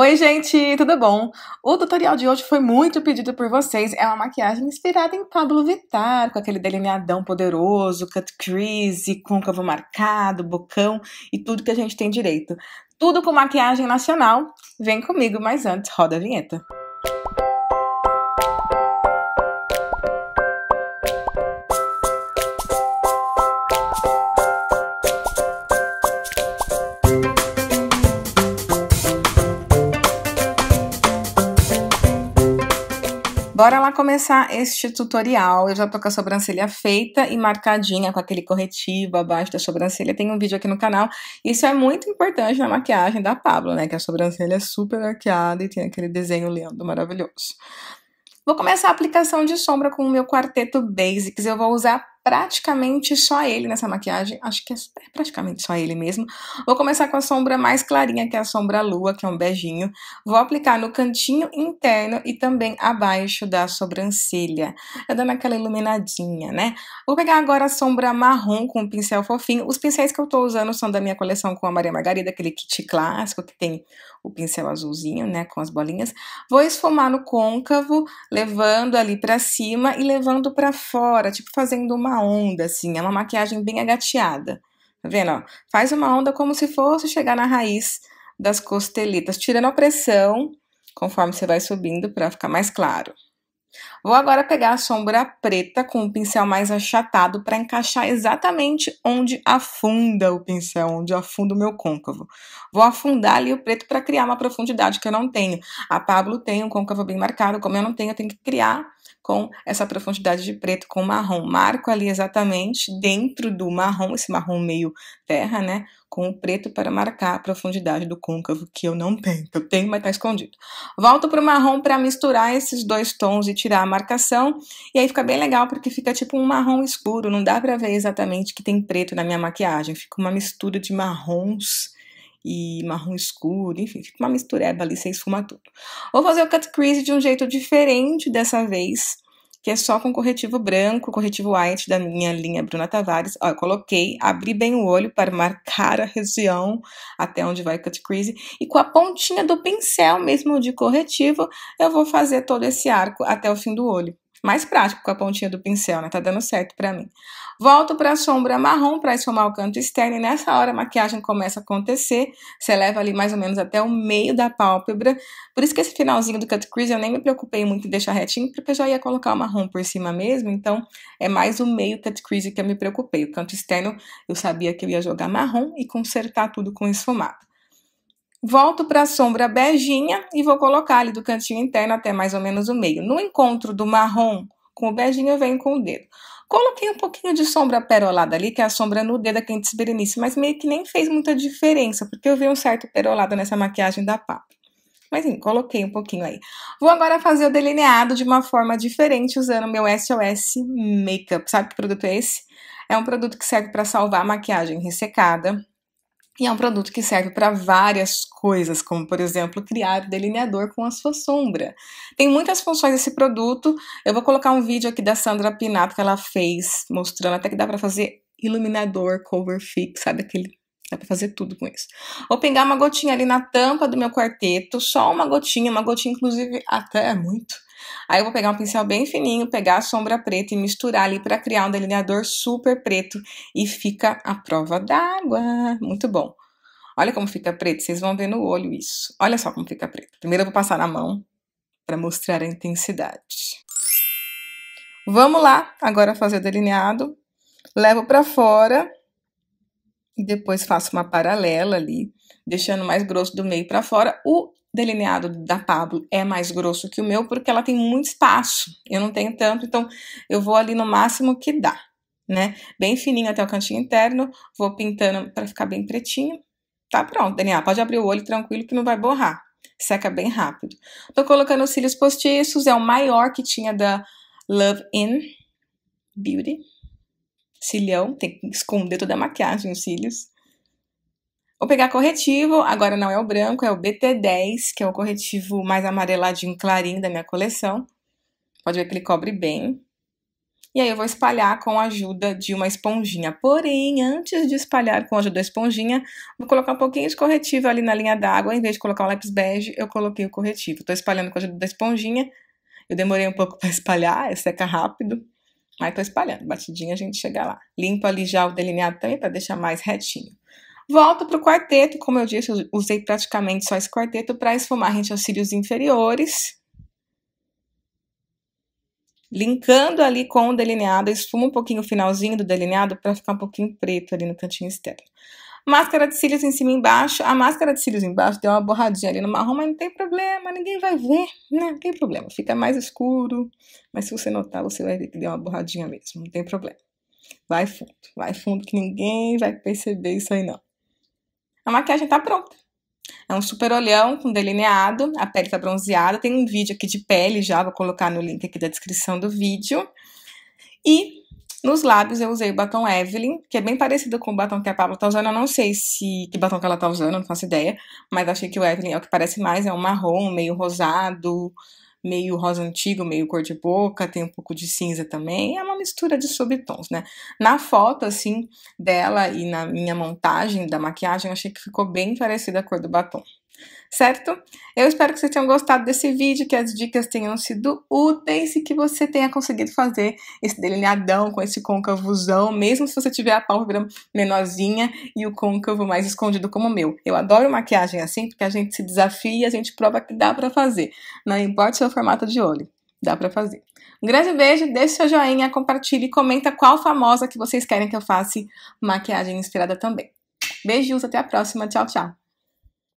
Oi, gente, tudo bom? O tutorial de hoje foi muito pedido por vocês. É uma maquiagem inspirada em Pablo Vittar, com aquele delineadão poderoso, cut crease, côncavo marcado, bocão e tudo que a gente tem direito. Tudo com maquiagem nacional. Vem comigo, mas antes, roda a vinheta. Bora lá começar este tutorial. Eu já tô com a sobrancelha feita e marcadinha com aquele corretivo abaixo da sobrancelha. Tem um vídeo aqui no canal. Isso é muito importante na maquiagem da Pablo, né? Que a sobrancelha é super arqueada e tem aquele desenho lindo, maravilhoso. Vou começar a aplicação de sombra com o meu quarteto Basics. Eu vou usar praticamente só ele nessa maquiagem. Acho que é praticamente só ele mesmo. Vou começar com a sombra mais clarinha, que é a sombra lua, que é um beijinho. Vou aplicar no cantinho interno e também abaixo da sobrancelha. É dando aquela iluminadinha, né? Vou pegar agora a sombra marrom com um pincel fofinho. Os pincéis que eu tô usando são da minha coleção com a Maria Margarida, aquele kit clássico que tem o pincel azulzinho, né, com as bolinhas, vou esfumar no côncavo, levando ali para cima e levando para fora, tipo fazendo uma onda, assim, é uma maquiagem bem agateada. Tá vendo, ó? Faz uma onda como se fosse chegar na raiz das costelitas, tirando a pressão, conforme você vai subindo, para ficar mais claro. Vou agora pegar a sombra preta com o pincel mais achatado para encaixar exatamente onde afunda o pincel, onde afunda o meu côncavo. Vou afundar ali o preto para criar uma profundidade que eu não tenho. A Pablo tem um côncavo bem marcado, como eu não tenho, eu tenho que criar com essa profundidade de preto com marrom. Marco ali exatamente dentro do marrom, esse marrom meio terra, né? Com o preto para marcar a profundidade do côncavo, que eu não tenho. Eu tenho, mas tá escondido. Volto para o marrom para misturar esses dois tons e tirar marcação. E aí fica bem legal porque fica tipo um marrom escuro, não dá para ver exatamente que tem preto na minha maquiagem, fica uma mistura de marrons e marrom escuro, enfim, fica uma mistureba ali, você esfuma tudo. Vou fazer o cut crease de um jeito diferente dessa vez que é só com corretivo branco, corretivo white da minha linha Bruna Tavares. Ó, eu coloquei, abri bem o olho para marcar a região até onde vai cut crease. E com a pontinha do pincel mesmo de corretivo, eu vou fazer todo esse arco até o fim do olho mais prático com a pontinha do pincel, né? Tá dando certo para mim. Volto para a sombra marrom para esfumar o canto externo e nessa hora a maquiagem começa a acontecer. Você leva ali mais ou menos até o meio da pálpebra. Por isso que esse finalzinho do cut crease eu nem me preocupei muito em deixar retinho, porque eu já ia colocar o marrom por cima mesmo, então é mais o meio cut crease que eu me preocupei. O canto externo eu sabia que eu ia jogar marrom e consertar tudo com esfumado. Volto para a sombra beijinha e vou colocar ali do cantinho interno até mais ou menos o meio. No encontro do marrom com o beijinho, eu venho com o dedo. Coloquei um pouquinho de sombra perolada ali, que é a sombra no dedo da Quentes Berenice, mas meio que nem fez muita diferença, porque eu vi um certo perolado nessa maquiagem da Papo. Mas enfim, coloquei um pouquinho aí. Vou agora fazer o delineado de uma forma diferente usando meu SOS Makeup. Sabe que produto é esse? É um produto que serve para salvar a maquiagem ressecada, e é um produto que serve para várias coisas, como por exemplo, criar delineador com a sua sombra. Tem muitas funções esse produto. Eu vou colocar um vídeo aqui da Sandra Pinato que ela fez, mostrando até que dá para fazer iluminador, cover fix, sabe aquele Dá para fazer tudo com isso. Vou pingar uma gotinha ali na tampa do meu quarteto, só uma gotinha, uma gotinha, inclusive, até é muito. Aí eu vou pegar um pincel bem fininho, pegar a sombra preta e misturar ali para criar um delineador super preto e fica a prova d'água. Muito bom. Olha como fica preto, vocês vão ver no olho isso. Olha só como fica preto. Primeiro eu vou passar na mão para mostrar a intensidade. Vamos lá agora fazer o delineado. Levo para fora e depois faço uma paralela ali, deixando mais grosso do meio para fora. O delineado da Pablo é mais grosso que o meu, porque ela tem muito espaço, eu não tenho tanto, então eu vou ali no máximo que dá, né? Bem fininho até o cantinho interno, vou pintando para ficar bem pretinho. Tá pronto, Daniela, pode abrir o olho tranquilo que não vai borrar. Seca bem rápido. Tô colocando os cílios postiços, é o maior que tinha da Love In Beauty. Cilhão, tem que esconder toda a maquiagem, os cílios. Vou pegar corretivo, agora não é o branco, é o BT10, que é o corretivo mais amareladinho clarinho da minha coleção. Pode ver que ele cobre bem. E aí eu vou espalhar com a ajuda de uma esponjinha. Porém, antes de espalhar com a ajuda da esponjinha, vou colocar um pouquinho de corretivo ali na linha d'água. Em vez de colocar um lápis bege, eu coloquei o corretivo. Estou espalhando com a ajuda da esponjinha. Eu demorei um pouco para espalhar, é seca rápido. Mas estou espalhando. Batidinha a gente chega lá. Limpo ali já o delineado também para deixar mais retinho. Volto para o quarteto, como eu disse, eu usei praticamente só esse quarteto para esfumar gente cílios inferiores. Linkando ali com o delineado, esfumo um pouquinho o finalzinho do delineado para ficar um pouquinho preto ali no cantinho externo. Máscara de cílios em cima e embaixo. A máscara de cílios embaixo deu uma borradinha ali no marrom, mas não tem problema, ninguém vai ver, né? Não tem problema, fica mais escuro. Mas se você notar, você vai ver que deu uma borradinha mesmo, não tem problema. Vai fundo, vai fundo que ninguém vai perceber isso aí não a maquiagem tá pronta. É um super olhão com delineado, a pele tá bronzeada, tem um vídeo aqui de pele já, vou colocar no link aqui da descrição do vídeo. E nos lábios eu usei o batom Evelyn, que é bem parecido com o batom que a Paula tá usando, eu não sei se que batom que ela tá usando, não faço ideia, mas achei que o Evelyn é o que parece mais, é um marrom, meio rosado, meio rosa antigo, meio cor de boca, tem um pouco de cinza também, é uma mistura de subtons, né? Na foto, assim, dela e na minha montagem da maquiagem, eu achei que ficou bem parecida a cor do batom certo? Eu espero que vocês tenham gostado desse vídeo, que as dicas tenham sido úteis e que você tenha conseguido fazer esse delineadão com esse côncavozão, mesmo se você tiver a pálpebra menorzinha e o côncavo mais escondido como o meu. Eu adoro maquiagem assim, porque a gente se desafia e a gente prova que dá pra fazer. Não importa o seu formato de olho, dá pra fazer. Um grande beijo, deixe seu joinha, compartilhe e comenta qual famosa que vocês querem que eu faça maquiagem inspirada também. Beijos, até a próxima. Tchau, tchau.